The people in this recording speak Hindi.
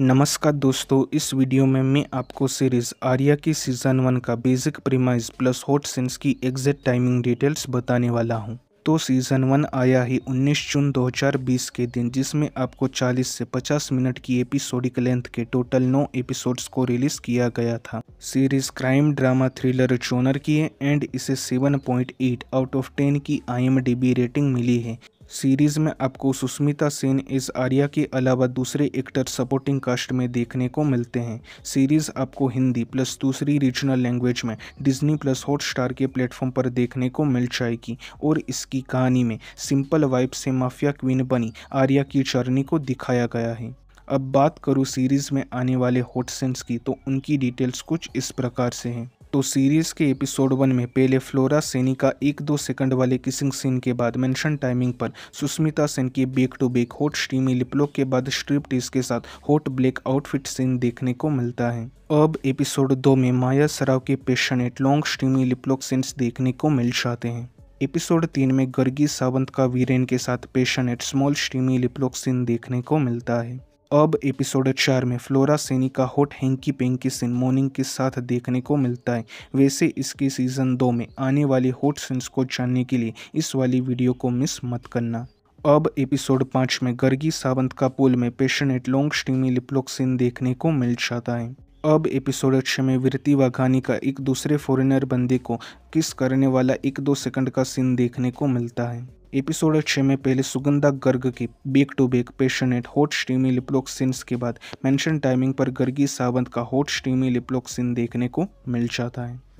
नमस्कार दोस्तों इस वीडियो में मैं आपको सीरीज़ आर्या की सीज़न वन का basic premise plus hot scenes की एग्जैक्ट टाइमिंग डिटेल्स बताने वाला हूं। तो सीज़न वन आया ही 19 जून 2020 के दिन जिसमें आपको 40 से 50 मिनट की एपिसोडिक लेंथ के टोटल नौ एपिसोड्स को रिलीज़ किया गया था series crime drama thriller genre की है एंड इसे 7.8 आउट ऑफ 10 की आई रेटिंग मिली है सीरीज़ में आपको सुष्मिता सेन इस आर्या के अलावा दूसरे एक्टर सपोर्टिंग कास्ट में देखने को मिलते हैं सीरीज़ आपको हिंदी प्लस दूसरी रीजनल लैंग्वेज में डिज्नी प्लस हॉटस्टार के प्लेटफॉर्म पर देखने को मिल जाएगी और इसकी कहानी में सिंपल वाइब से माफिया क्वीन बनी आर्या की जर्नी को दिखाया गया है अब बात करूँ सीरीज़ में आने वाले हॉट सेंस की तो उनकी डिटेल्स कुछ इस प्रकार से हैं तो सीरीज़ के एपिसोड वन में पहले फ्लोरा सेनी का एक दो सेकंड वाले किसिंग सीन के बाद मेंशन टाइमिंग पर सुष्मिता सेन की back to back hot steamy liplock के बाद स्ट्रिप टीज के साथ हॉट ब्लैक आउटफिट सीन देखने को मिलता है अब एपिसोड दो में माया सराव के passionate long steamy liplock scenes देखने को मिल जाते हैं एपिसोड तीन में गर्गी सावंत का वीरेन के साथ passionate small steamy liplock scene देखने को मिलता है अब एपिसोड चार में फ्लोरा सेनी का hot hanky panky scene morning के साथ देखने को मिलता है वैसे इसके सीज़न दो में आने वाले हॉट सिंस को जानने के लिए इस वाली वीडियो को मिस मत करना अब एपिसोड पाँच में गर्गी सावंत का पुल में पेशनेट लॉन्ग स्टीमी सीन देखने को मिल जाता है अब एपिसोड छः में व वाघानी का एक दूसरे फॉरेनर बंदे को किस करने वाला एक दो सेकंड का सीन देखने को मिलता है एपिसोड छः में पहले सुगंधा गर्ग की back to back passionate hot steamy liplock के बाद मेंशन टाइमिंग पर गर्गी सावंत का हॉट स्टीमी लिप्लोक्सिन देखने को मिल जाता है